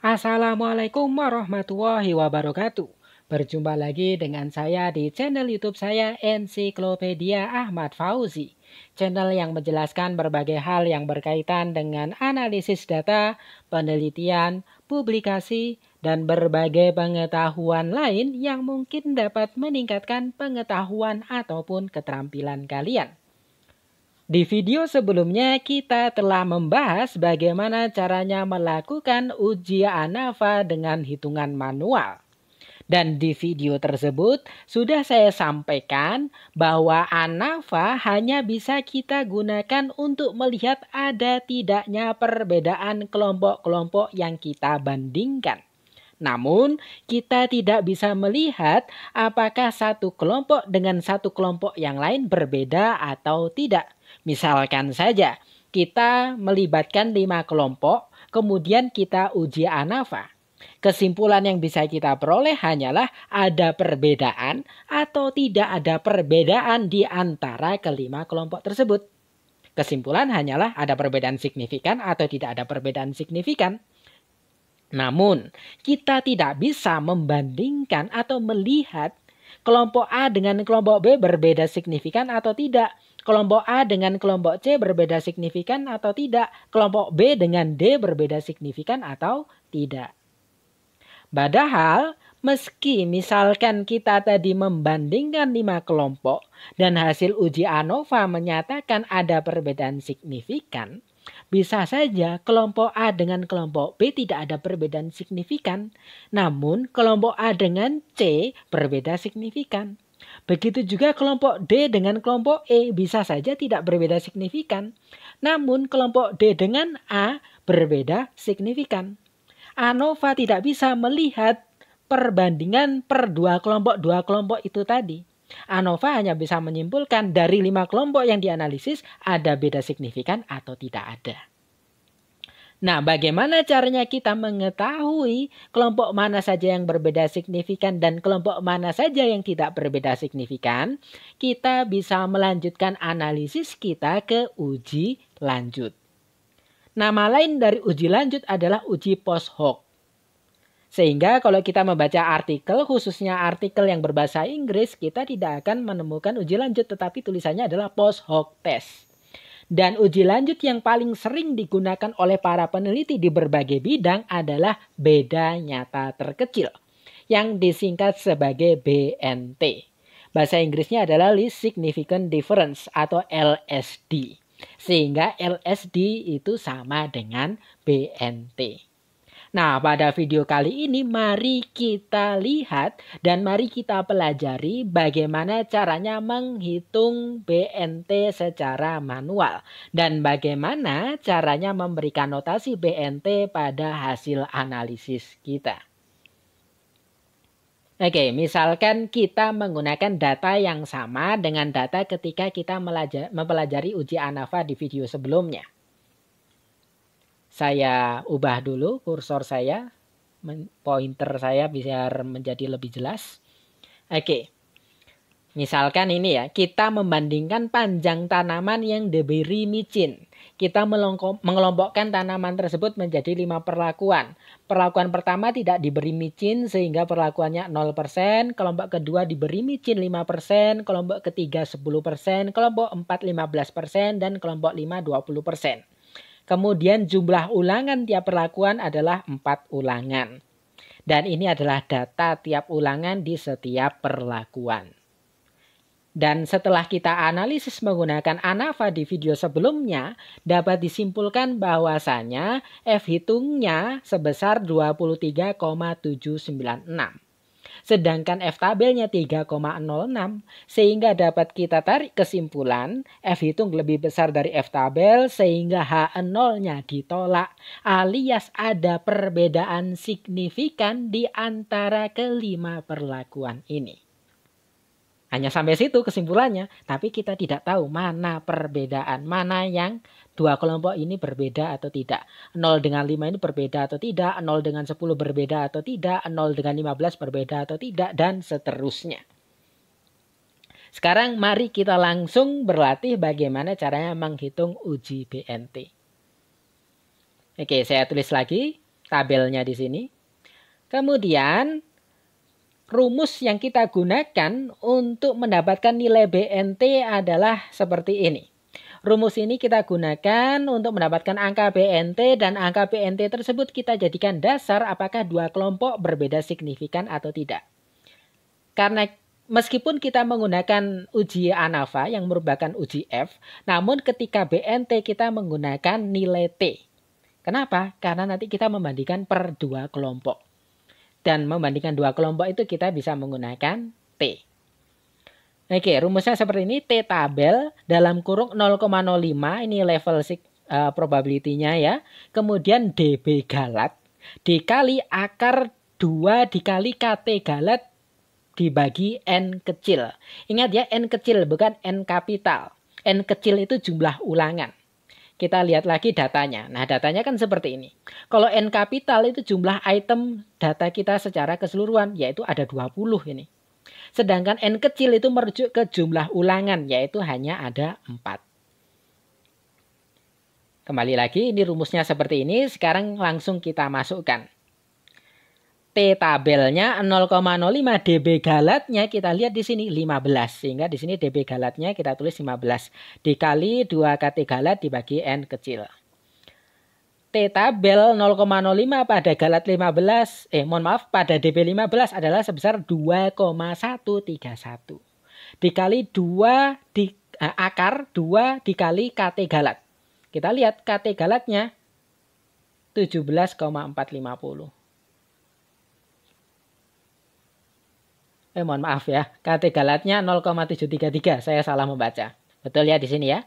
Assalamualaikum warahmatullahi wabarakatuh. Berjumpa lagi dengan saya di channel YouTube saya Ensiklopedia Ahmad Fauzi. Channel yang menjelaskan berbagai hal yang berkaitan dengan analisis data, penelitian, publikasi, dan berbagai pengetahuan lain yang mungkin dapat meningkatkan pengetahuan ataupun keterampilan kalian. Di video sebelumnya kita telah membahas bagaimana caranya melakukan ujian ANAVA dengan hitungan manual. Dan di video tersebut sudah saya sampaikan bahwa ANAVA hanya bisa kita gunakan untuk melihat ada tidaknya perbedaan kelompok-kelompok yang kita bandingkan. Namun, kita tidak bisa melihat apakah satu kelompok dengan satu kelompok yang lain berbeda atau tidak. Misalkan saja kita melibatkan lima kelompok, kemudian kita uji ANAVA. Kesimpulan yang bisa kita peroleh hanyalah ada perbedaan atau tidak ada perbedaan di antara kelima kelompok tersebut. Kesimpulan hanyalah ada perbedaan signifikan atau tidak ada perbedaan signifikan. Namun, kita tidak bisa membandingkan atau melihat kelompok A dengan kelompok B berbeda signifikan atau tidak Kelompok A dengan kelompok C berbeda signifikan atau tidak? Kelompok B dengan D berbeda signifikan atau tidak? Padahal meski misalkan kita tadi membandingkan lima kelompok dan hasil uji ANOVA menyatakan ada perbedaan signifikan, bisa saja kelompok A dengan kelompok B tidak ada perbedaan signifikan, namun kelompok A dengan C berbeda signifikan. Begitu juga kelompok D dengan kelompok E bisa saja tidak berbeda signifikan. Namun kelompok D dengan A berbeda signifikan. ANOVA tidak bisa melihat perbandingan per dua kelompok dua kelompok itu tadi. ANOVA hanya bisa menyimpulkan dari lima kelompok yang dianalisis ada beda signifikan atau tidak ada. Nah, bagaimana caranya kita mengetahui kelompok mana saja yang berbeda signifikan dan kelompok mana saja yang tidak berbeda signifikan? Kita bisa melanjutkan analisis kita ke uji lanjut. Nama lain dari uji lanjut adalah uji post hoc. Sehingga kalau kita membaca artikel, khususnya artikel yang berbahasa Inggris, kita tidak akan menemukan uji lanjut, tetapi tulisannya adalah post hoc test. Dan uji lanjut yang paling sering digunakan oleh para peneliti di berbagai bidang adalah beda nyata terkecil yang disingkat sebagai BNT. Bahasa Inggrisnya adalah Least Significant Difference atau LSD. Sehingga LSD itu sama dengan BNT. Nah, pada video kali ini mari kita lihat dan mari kita pelajari bagaimana caranya menghitung BNT secara manual dan bagaimana caranya memberikan notasi BNT pada hasil analisis kita. Oke, misalkan kita menggunakan data yang sama dengan data ketika kita mempelajari uji ANAVA di video sebelumnya saya ubah dulu kursor saya, pointer saya biar menjadi lebih jelas. Oke. Misalkan ini ya, kita membandingkan panjang tanaman yang diberi micin. Kita mengelompokkan tanaman tersebut menjadi lima perlakuan. Perlakuan pertama tidak diberi micin sehingga perlakuannya 0%, kelompok kedua diberi micin 5%, kelompok ketiga 10%, kelompok 4 15%, dan kelompok 5 20%. Kemudian jumlah ulangan tiap perlakuan adalah 4 ulangan. Dan ini adalah data tiap ulangan di setiap perlakuan. Dan setelah kita analisis menggunakan ANAVA di video sebelumnya, dapat disimpulkan bahwasanya F hitungnya sebesar 23,796. Sedangkan F tabelnya 3,06 sehingga dapat kita tarik kesimpulan F hitung lebih besar dari F tabel sehingga H0-nya ditolak alias ada perbedaan signifikan di antara kelima perlakuan ini. Hanya sampai situ kesimpulannya, tapi kita tidak tahu mana perbedaan, mana yang dua kelompok ini berbeda atau tidak. 0 dengan 5 ini berbeda atau tidak, 0 dengan 10 berbeda atau tidak, 0 dengan 15 berbeda atau tidak, dan seterusnya. Sekarang mari kita langsung berlatih bagaimana caranya menghitung uji BNT. Oke, saya tulis lagi tabelnya di sini. Kemudian rumus yang kita gunakan untuk mendapatkan nilai BNT adalah seperti ini. Rumus ini kita gunakan untuk mendapatkan angka BNT dan angka BNT tersebut kita jadikan dasar apakah dua kelompok berbeda signifikan atau tidak. Karena meskipun kita menggunakan uji ANAVA yang merupakan uji F, namun ketika BNT kita menggunakan nilai T. Kenapa? Karena nanti kita membandingkan per dua kelompok. Dan membandingkan dua kelompok itu kita bisa menggunakan T. Oke, rumusnya seperti ini. T tabel dalam kurung 0,05 ini level uh, probability-nya ya. Kemudian DB galat dikali akar 2 dikali KT galat dibagi N kecil. Ingat ya, N kecil bukan N kapital. N kecil itu jumlah ulangan. Kita lihat lagi datanya. Nah, datanya kan seperti ini. Kalau N kapital itu jumlah item data kita secara keseluruhan, yaitu ada 20 ini. Sedangkan n kecil itu merujuk ke jumlah ulangan yaitu hanya ada 4. Kembali lagi ini rumusnya seperti ini. Sekarang langsung kita masukkan. T tabelnya 0,05 dB galatnya kita lihat di sini 15 sehingga di sini dB galatnya kita tulis 15 dikali 2 kT galat dibagi n kecil. T tabel 0,05 pada galat 15 eh mohon maaf pada DB 15 adalah sebesar 2,131 dikali 2 di eh, akar 2 dikali KT galat. Kita lihat KT galatnya 17,450. Eh mohon maaf ya, KT galatnya 0,733. Saya salah membaca. Betul ya di sini ya.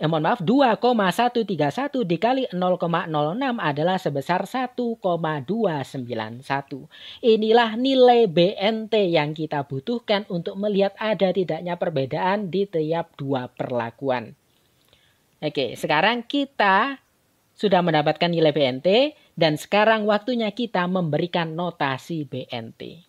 eh, mohon maaf 2,131 dikali 0,06 adalah sebesar 1,291. Inilah nilai BNT yang kita butuhkan untuk melihat ada tidaknya perbedaan di tiap dua perlakuan. Oke, sekarang kita sudah mendapatkan nilai BNT dan sekarang waktunya kita memberikan notasi BNT.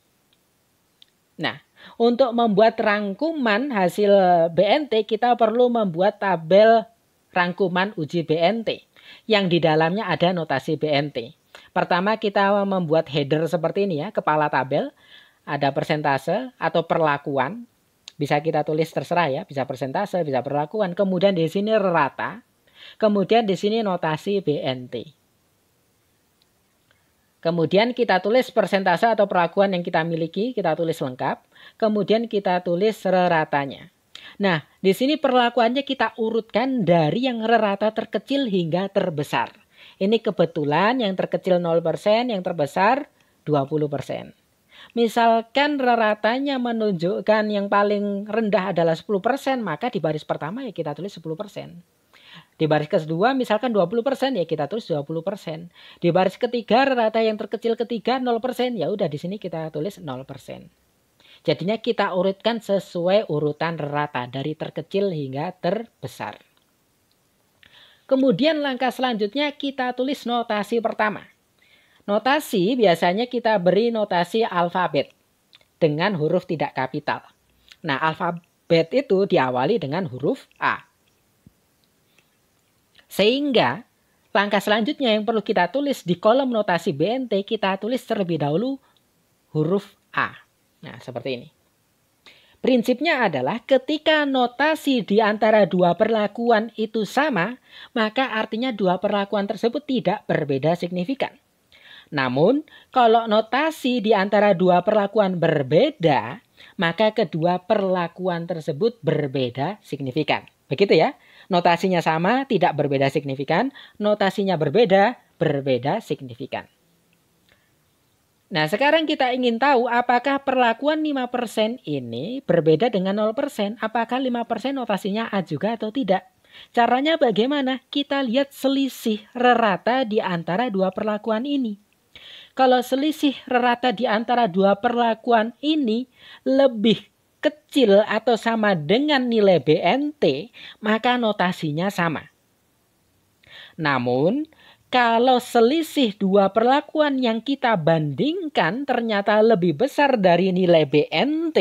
Nah, untuk membuat rangkuman hasil BNT, kita perlu membuat tabel rangkuman uji BNT yang di dalamnya ada notasi BNT. Pertama kita membuat header seperti ini ya, kepala tabel, ada persentase atau perlakuan. Bisa kita tulis terserah ya, bisa persentase, bisa perlakuan. Kemudian di sini rata, kemudian di sini notasi BNT. Kemudian kita tulis persentase atau perlakuan yang kita miliki, kita tulis lengkap. Kemudian kita tulis reratanya. Nah, di sini perlakuannya kita urutkan dari yang rerata terkecil hingga terbesar. Ini kebetulan yang terkecil 0%, yang terbesar 20%. Misalkan reratanya menunjukkan yang paling rendah adalah 10%, maka di baris pertama ya kita tulis 10%. Di baris kedua misalkan 20% ya kita tulis 20%. Di baris ketiga rata yang terkecil ketiga 0% ya udah di sini kita tulis 0%. Jadinya kita urutkan sesuai urutan rata dari terkecil hingga terbesar. Kemudian langkah selanjutnya kita tulis notasi pertama. Notasi biasanya kita beri notasi alfabet dengan huruf tidak kapital. Nah, alfabet itu diawali dengan huruf A. Sehingga langkah selanjutnya yang perlu kita tulis di kolom notasi BNT kita tulis terlebih dahulu huruf A. Nah, seperti ini. Prinsipnya adalah ketika notasi di antara dua perlakuan itu sama, maka artinya dua perlakuan tersebut tidak berbeda signifikan. Namun, kalau notasi di antara dua perlakuan berbeda, maka kedua perlakuan tersebut berbeda signifikan. Begitu ya. Notasinya sama, tidak berbeda signifikan. Notasinya berbeda, berbeda signifikan. Nah, sekarang kita ingin tahu apakah perlakuan 5% ini berbeda dengan 0%. Apakah 5% notasinya A juga atau tidak? Caranya bagaimana? Kita lihat selisih rata-rata di antara dua perlakuan ini. Kalau selisih rata-rata di antara dua perlakuan ini lebih kecil atau sama dengan nilai BNT, maka notasinya sama. Namun, kalau selisih dua perlakuan yang kita bandingkan ternyata lebih besar dari nilai BNT,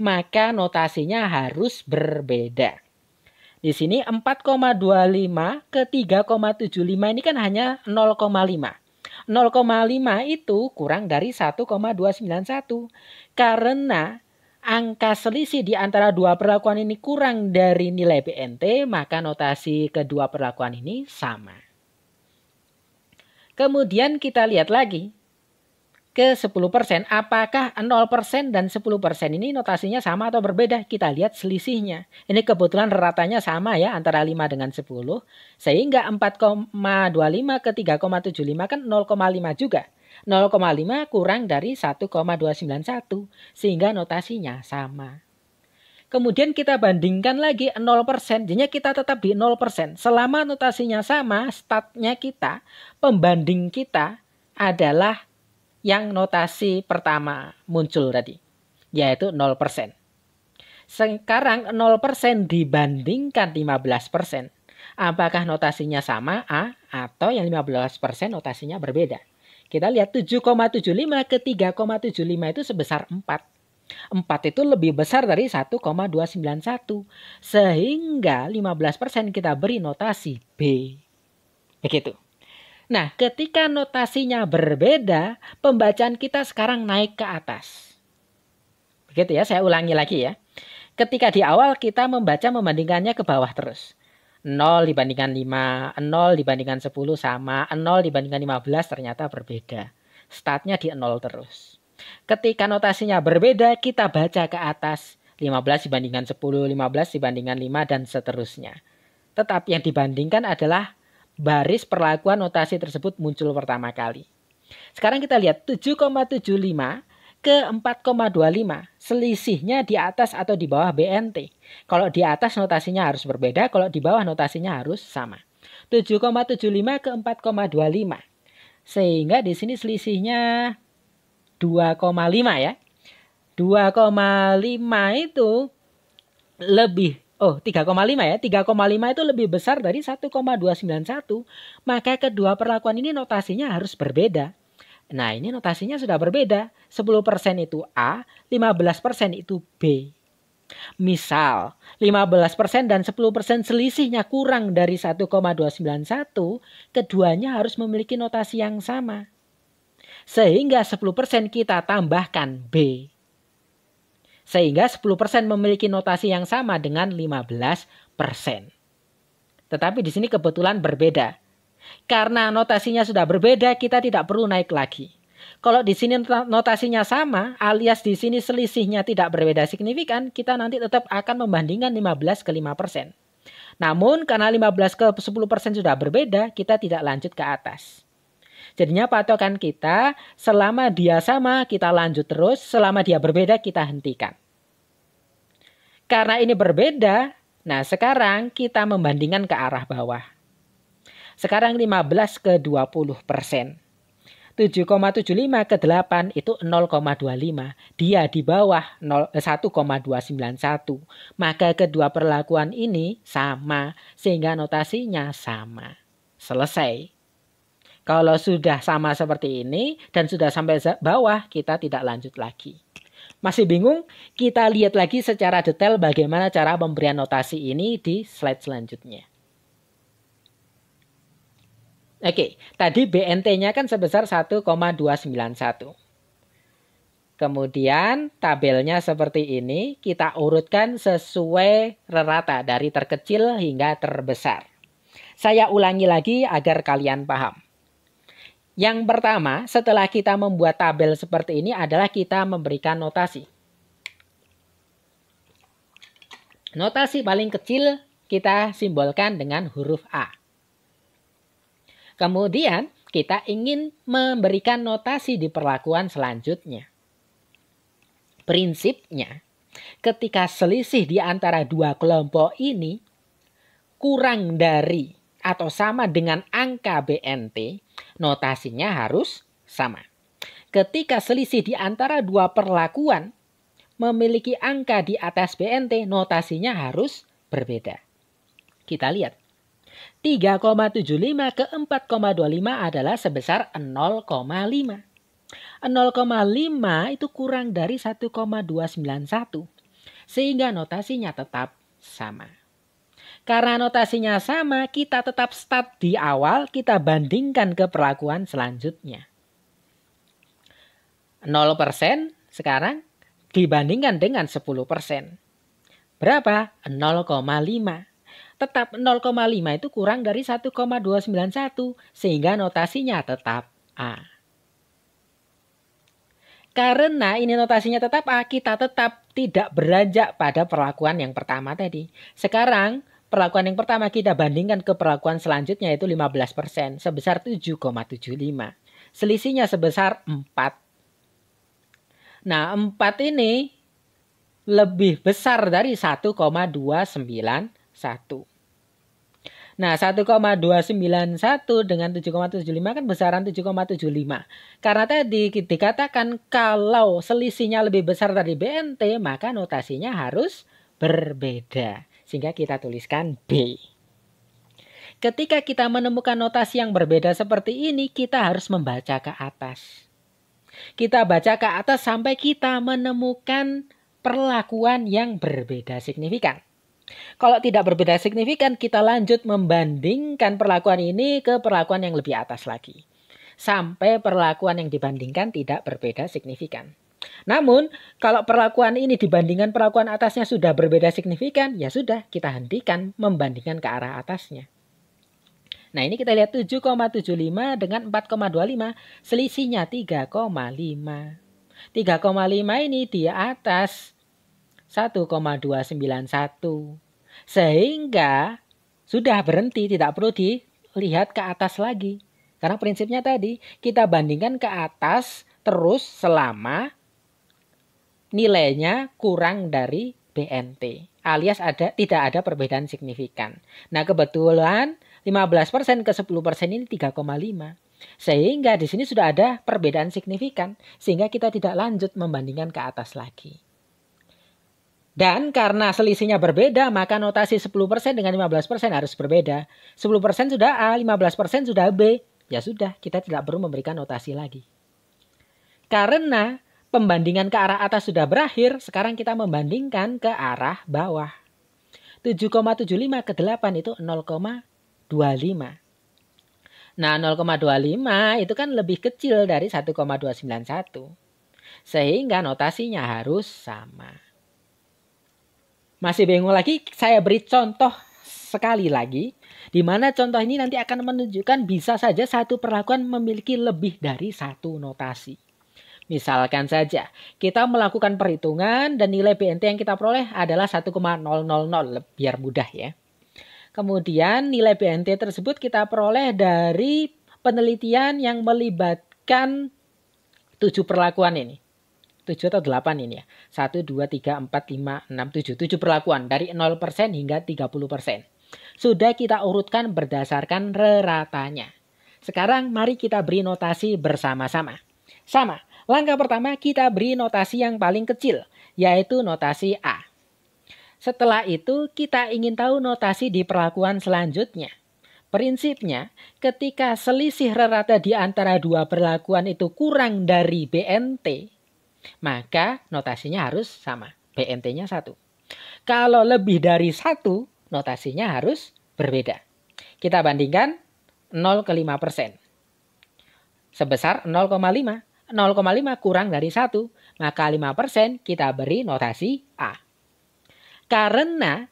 maka notasinya harus berbeda. Di sini 4,25 ke 3,75 ini kan hanya 0,5. 0,5 itu kurang dari 1,291 karena angka selisih di antara dua perlakuan ini kurang dari nilai PNT, maka notasi kedua perlakuan ini sama. Kemudian kita lihat lagi ke 10%, apakah 0% dan 10% ini notasinya sama atau berbeda? Kita lihat selisihnya. Ini kebetulan ratanya sama ya antara 5 dengan 10. Sehingga 4,25 ke 3,75 kan 0,5 juga. 0,5 kurang dari 1,291 sehingga notasinya sama. Kemudian kita bandingkan lagi 0%, jadinya kita tetap di 0%. Selama notasinya sama, statnya kita, pembanding kita adalah yang notasi pertama muncul tadi, yaitu 0%. Sekarang 0% dibandingkan 15%. Apakah notasinya sama A atau yang 15% notasinya berbeda? Kita lihat 7,75 ke 3,75 itu sebesar 4. 4 itu lebih besar dari 1,291. Sehingga 15% kita beri notasi B. Begitu. Nah, ketika notasinya berbeda, pembacaan kita sekarang naik ke atas. Begitu ya, saya ulangi lagi ya. Ketika di awal kita membaca membandingkannya ke bawah terus. 0 dibandingkan 5, 0 dibandingkan 10 sama, 0 dibandingkan 15 ternyata berbeda. Startnya di 0 terus. Ketika notasinya berbeda, kita baca ke atas 15 dibandingkan 10, 15 dibandingkan 5, dan seterusnya. Tetapi yang dibandingkan adalah baris perlakuan notasi tersebut muncul pertama kali. Sekarang kita lihat 7,75 ke 4,25. Selisihnya di atas atau di bawah BNT. Kalau di atas notasinya harus berbeda, kalau di bawah notasinya harus sama. 7,75 ke 4,25. Sehingga di sini selisihnya 2,5 ya. 2,5 itu lebih oh 3,5 ya 3,5 itu lebih besar dari 1,291 maka kedua perlakuan ini notasinya harus berbeda Nah, ini notasinya sudah berbeda. 10% itu A, 15% itu B. Misal, 15% dan 10% selisihnya kurang dari 1,291, keduanya harus memiliki notasi yang sama. Sehingga 10% kita tambahkan B. Sehingga 10% memiliki notasi yang sama dengan 15%. Tetapi di sini kebetulan berbeda karena notasinya sudah berbeda, kita tidak perlu naik lagi. Kalau di sini notasinya sama, alias di sini selisihnya tidak berbeda signifikan, kita nanti tetap akan membandingkan 15 ke 5%. Namun karena 15 ke 10% sudah berbeda, kita tidak lanjut ke atas. Jadinya patokan kita selama dia sama kita lanjut terus, selama dia berbeda kita hentikan. Karena ini berbeda, nah sekarang kita membandingkan ke arah bawah. Sekarang 15 ke 20 persen. 7,75 ke 8 itu 0,25. Dia di bawah 1,291. Eh, Maka kedua perlakuan ini sama sehingga notasinya sama. Selesai. Kalau sudah sama seperti ini dan sudah sampai bawah, kita tidak lanjut lagi. Masih bingung? Kita lihat lagi secara detail bagaimana cara pemberian notasi ini di slide selanjutnya. Oke, tadi BNT-nya kan sebesar 1,291. Kemudian tabelnya seperti ini, kita urutkan sesuai rata dari terkecil hingga terbesar. Saya ulangi lagi agar kalian paham. Yang pertama, setelah kita membuat tabel seperti ini adalah kita memberikan notasi. Notasi paling kecil kita simbolkan dengan huruf A. Kemudian kita ingin memberikan notasi di perlakuan selanjutnya. Prinsipnya, ketika selisih di antara dua kelompok ini kurang dari atau sama dengan angka BNT, notasinya harus sama. Ketika selisih di antara dua perlakuan memiliki angka di atas BNT, notasinya harus berbeda. Kita lihat 3,75 ke 4,25 adalah sebesar 0,5. 0,5 itu kurang dari 1,291. Sehingga notasinya tetap sama. Karena notasinya sama, kita tetap start di awal, kita bandingkan ke perlakuan selanjutnya. 0% sekarang dibandingkan dengan 10%. Berapa? 0,5 tetap 0,5 itu kurang dari 1,291 sehingga notasinya tetap A. Karena ini notasinya tetap A, kita tetap tidak beranjak pada perlakuan yang pertama tadi. Sekarang perlakuan yang pertama kita bandingkan ke perlakuan selanjutnya itu 15% sebesar 7,75. Selisihnya sebesar 4. Nah, 4 ini lebih besar dari 1,291. Nah, 1,291 dengan 7,75 kan besaran 7,75. Karena tadi dikatakan kalau selisihnya lebih besar dari BNT, maka notasinya harus berbeda. Sehingga kita tuliskan B. Ketika kita menemukan notasi yang berbeda seperti ini, kita harus membaca ke atas. Kita baca ke atas sampai kita menemukan perlakuan yang berbeda signifikan. Kalau tidak berbeda signifikan, kita lanjut membandingkan perlakuan ini ke perlakuan yang lebih atas lagi. Sampai perlakuan yang dibandingkan tidak berbeda signifikan. Namun, kalau perlakuan ini dibandingkan perlakuan atasnya sudah berbeda signifikan, ya sudah kita hentikan membandingkan ke arah atasnya. Nah ini kita lihat 7,75 dengan 4,25 selisihnya 3,5. 3,5 ini di atas 1,291. Sehingga sudah berhenti, tidak perlu dilihat ke atas lagi. Karena prinsipnya tadi kita bandingkan ke atas terus selama nilainya kurang dari BNT alias ada tidak ada perbedaan signifikan. Nah, kebetulan 15% ke 10% ini 3,5. Sehingga di sini sudah ada perbedaan signifikan sehingga kita tidak lanjut membandingkan ke atas lagi. Dan karena selisihnya berbeda, maka notasi 10% dengan 15% harus berbeda. 10% sudah A, 15% sudah B. Ya sudah, kita tidak perlu memberikan notasi lagi. Karena pembandingan ke arah atas sudah berakhir, sekarang kita membandingkan ke arah bawah. 7,75 ke 8 itu 0,25. Nah, 0,25 itu kan lebih kecil dari 1,291. Sehingga notasinya harus sama masih bingung lagi, saya beri contoh sekali lagi di mana contoh ini nanti akan menunjukkan bisa saja satu perlakuan memiliki lebih dari satu notasi. Misalkan saja, kita melakukan perhitungan dan nilai BNT yang kita peroleh adalah 1,000 biar mudah ya. Kemudian nilai BNT tersebut kita peroleh dari penelitian yang melibatkan tujuh perlakuan ini. 7 atau 8 ini ya. 1, 2, 3, 4, 5, 6, 7. 7 perlakuan dari 0% hingga 30%. Sudah kita urutkan berdasarkan reratanya. Sekarang mari kita beri notasi bersama-sama. Sama, langkah pertama kita beri notasi yang paling kecil, yaitu notasi A. Setelah itu kita ingin tahu notasi di perlakuan selanjutnya. Prinsipnya, ketika selisih rata di antara dua perlakuan itu kurang dari BNT, maka notasinya harus sama. BNT-nya satu. Kalau lebih dari satu, notasinya harus berbeda. Kita bandingkan 0 ke 5 persen. Sebesar 0,5. 0,5 kurang dari 1, maka 5 persen kita beri notasi A. Karena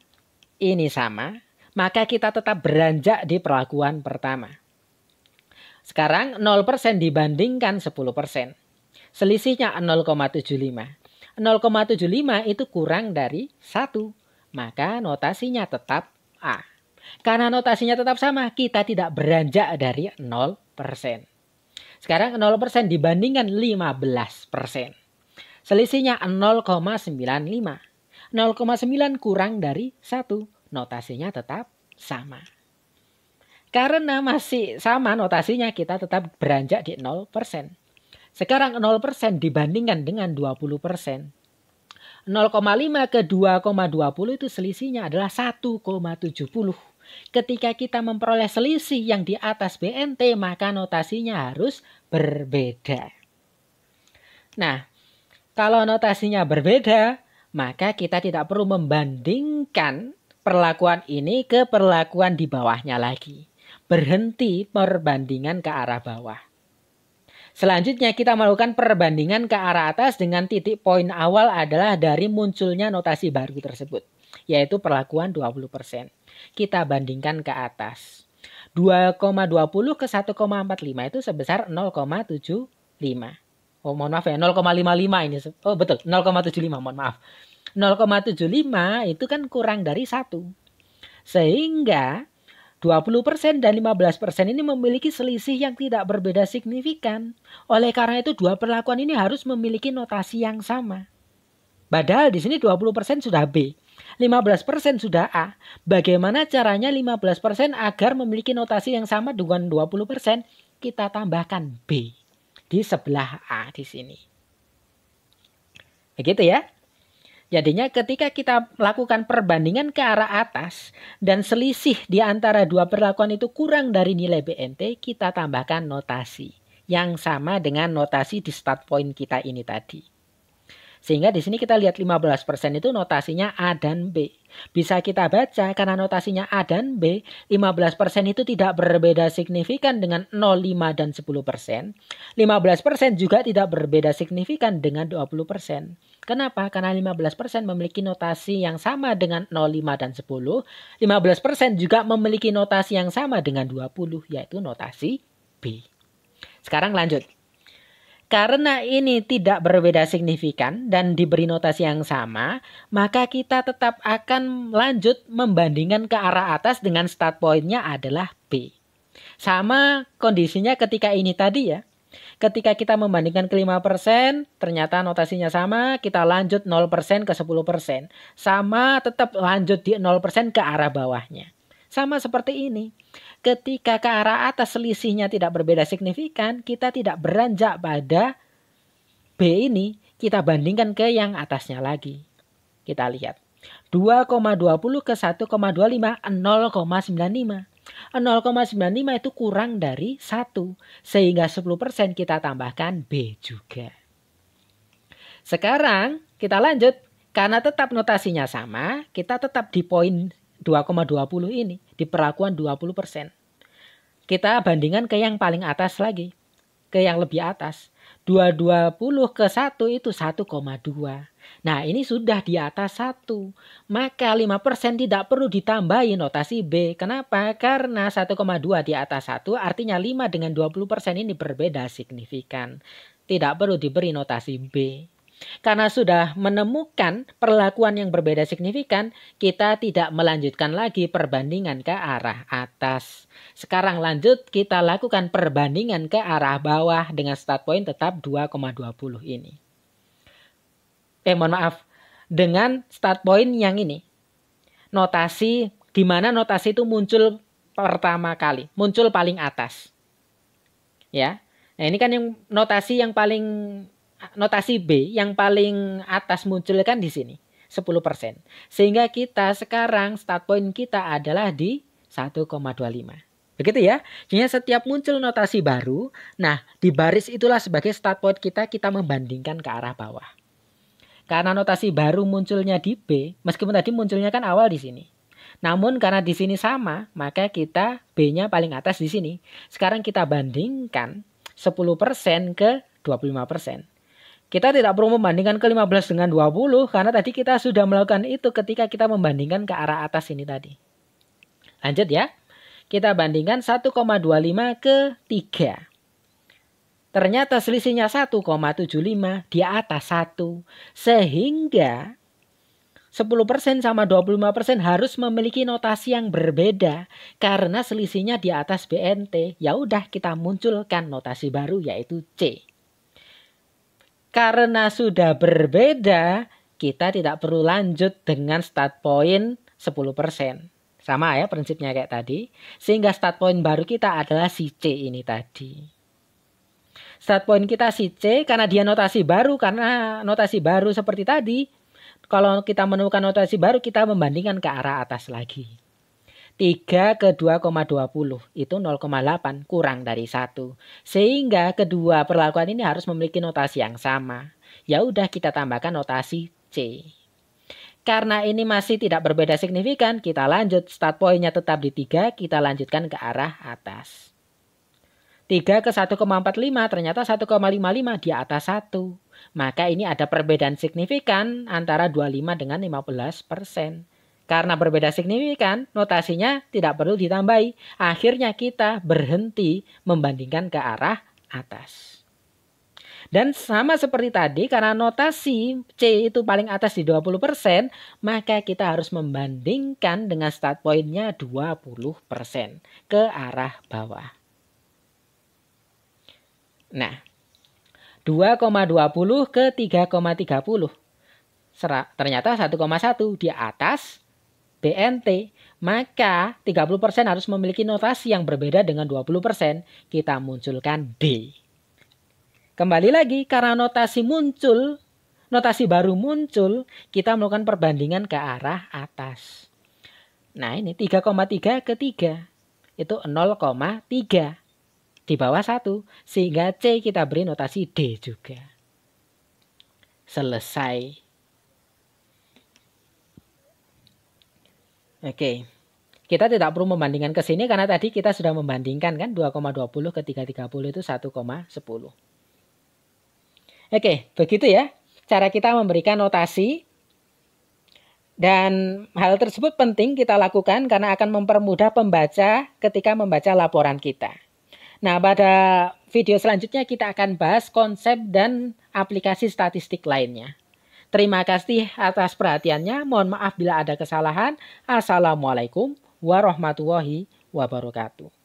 ini sama, maka kita tetap beranjak di perlakuan pertama. Sekarang 0% dibandingkan 10%. Selisihnya 0,75. 0,75 itu kurang dari 1. Maka notasinya tetap A. Karena notasinya tetap sama, kita tidak beranjak dari 0%. Sekarang 0% dibandingkan 15%. Selisihnya 0,95. 0,9 kurang dari 1. Notasinya tetap sama. Karena masih sama notasinya kita tetap beranjak di 0%. Sekarang 0% dibandingkan dengan 20%. 0,5 ke 2,20 itu selisihnya adalah 1,70. Ketika kita memperoleh selisih yang di atas BNT, maka notasinya harus berbeda. Nah, kalau notasinya berbeda, maka kita tidak perlu membandingkan perlakuan ini ke perlakuan di bawahnya lagi. Berhenti perbandingan ke arah bawah. Selanjutnya kita melakukan perbandingan ke arah atas dengan titik poin awal adalah dari munculnya notasi baru tersebut, yaitu perlakuan 20%. Kita bandingkan ke atas. 2,20 ke 1,45 itu sebesar 0,75. Oh, mohon maaf ya, 0,55 ini. Oh, betul, 0,75, mohon maaf. 0,75 itu kan kurang dari 1. Sehingga 20% dan 15% ini memiliki selisih yang tidak berbeda signifikan. Oleh karena itu dua perlakuan ini harus memiliki notasi yang sama. Padahal di sini 20% sudah B, 15% sudah A. Bagaimana caranya 15% agar memiliki notasi yang sama dengan 20%? Kita tambahkan B di sebelah A di sini. Begitu ya. Jadinya ketika kita melakukan perbandingan ke arah atas dan selisih di antara dua perlakuan itu kurang dari nilai BNT, kita tambahkan notasi yang sama dengan notasi di start point kita ini tadi. Sehingga di sini kita lihat 15% itu notasinya A dan B. Bisa kita baca karena notasinya A dan B, 15% itu tidak berbeda signifikan dengan 0,5 dan 10%. 15% juga tidak berbeda signifikan dengan 20%. Kenapa? Karena 15% memiliki notasi yang sama dengan 05 dan 10. 15% juga memiliki notasi yang sama dengan 20 yaitu notasi B. Sekarang lanjut. Karena ini tidak berbeda signifikan dan diberi notasi yang sama, maka kita tetap akan lanjut membandingkan ke arah atas dengan start pointnya adalah B. Sama kondisinya ketika ini tadi ya. Ketika kita membandingkan ke 5%, ternyata notasinya sama, kita lanjut 0% ke 10%. Sama tetap lanjut di 0% ke arah bawahnya. Sama seperti ini. Ketika ke arah atas selisihnya tidak berbeda signifikan, kita tidak beranjak pada B ini. Kita bandingkan ke yang atasnya lagi. Kita lihat. 2,20 ke 1,25 0,95. 0,95 itu kurang dari 1 sehingga 10% kita tambahkan B juga. Sekarang kita lanjut karena tetap notasinya sama, kita tetap di poin 2,20 ini di perlakuan 20%. Kita bandingkan ke yang paling atas lagi, ke yang lebih atas. 220 ke 1 itu 1,2. Nah ini sudah di atas 1. Maka 5% tidak perlu ditambahi notasi B. Kenapa? Karena 1,2 di atas 1 artinya 5 dengan 20% ini berbeda signifikan. Tidak perlu diberi notasi B. Karena sudah menemukan perlakuan yang berbeda signifikan, kita tidak melanjutkan lagi perbandingan ke arah atas. Sekarang lanjut kita lakukan perbandingan ke arah bawah dengan start point tetap 2,20 ini. Eh mohon maaf, dengan start point yang ini. Notasi di mana notasi itu muncul pertama kali, muncul paling atas. Ya. Nah, ini kan yang notasi yang paling notasi B yang paling atas muncul kan di sini 10%. Sehingga kita sekarang start point kita adalah di 1,25. Begitu ya. Jadi setiap muncul notasi baru, nah di baris itulah sebagai start point kita kita membandingkan ke arah bawah. Karena notasi baru munculnya di B, meskipun tadi munculnya kan awal di sini. Namun karena di sini sama, maka kita B-nya paling atas di sini. Sekarang kita bandingkan 10% ke 25%. Kita tidak perlu membandingkan ke-15 dengan 20 karena tadi kita sudah melakukan itu ketika kita membandingkan ke arah atas ini tadi. Lanjut ya. Kita bandingkan 1,25 ke 3. Ternyata selisihnya 1,75 di atas 1. Sehingga 10% sama 25% harus memiliki notasi yang berbeda karena selisihnya di atas BNT. Ya udah kita munculkan notasi baru yaitu C. Karena sudah berbeda, kita tidak perlu lanjut dengan start point 10%. Sama ya prinsipnya kayak tadi. Sehingga start point baru kita adalah si C ini tadi. Start point kita si C karena dia notasi baru. Karena notasi baru seperti tadi. Kalau kita menemukan notasi baru kita membandingkan ke arah atas lagi. 3 ke 2,20 itu 0,8 kurang dari 1. Sehingga kedua perlakuan ini harus memiliki notasi yang sama. Ya udah kita tambahkan notasi C. Karena ini masih tidak berbeda signifikan, kita lanjut start pointnya tetap di 3, kita lanjutkan ke arah atas. 3 ke 1,45 ternyata 1,55 di atas 1. Maka ini ada perbedaan signifikan antara 25 dengan 15 persen. Karena berbeda signifikan, notasinya tidak perlu ditambahi. Akhirnya kita berhenti membandingkan ke arah atas. Dan sama seperti tadi karena notasi C itu paling atas di 20%, maka kita harus membandingkan dengan start pointnya 20% ke arah bawah. Nah, 2,20 ke 3,30. Ternyata 1,1 di atas BNT, maka 30% harus memiliki notasi yang berbeda dengan 20%, kita munculkan B. Kembali lagi, karena notasi muncul, notasi baru muncul, kita melakukan perbandingan ke arah atas. Nah ini 3,3 ke 3, itu 0,3 di bawah 1, sehingga C kita beri notasi D juga. Selesai. Oke. Okay. Kita tidak perlu membandingkan ke sini karena tadi kita sudah membandingkan kan 2,20 ke 3,30 itu 1,10. Oke, okay, begitu ya cara kita memberikan notasi. Dan hal tersebut penting kita lakukan karena akan mempermudah pembaca ketika membaca laporan kita. Nah, pada video selanjutnya kita akan bahas konsep dan aplikasi statistik lainnya. Terima kasih atas perhatiannya. Mohon maaf bila ada kesalahan. Assalamualaikum warahmatullahi wabarakatuh.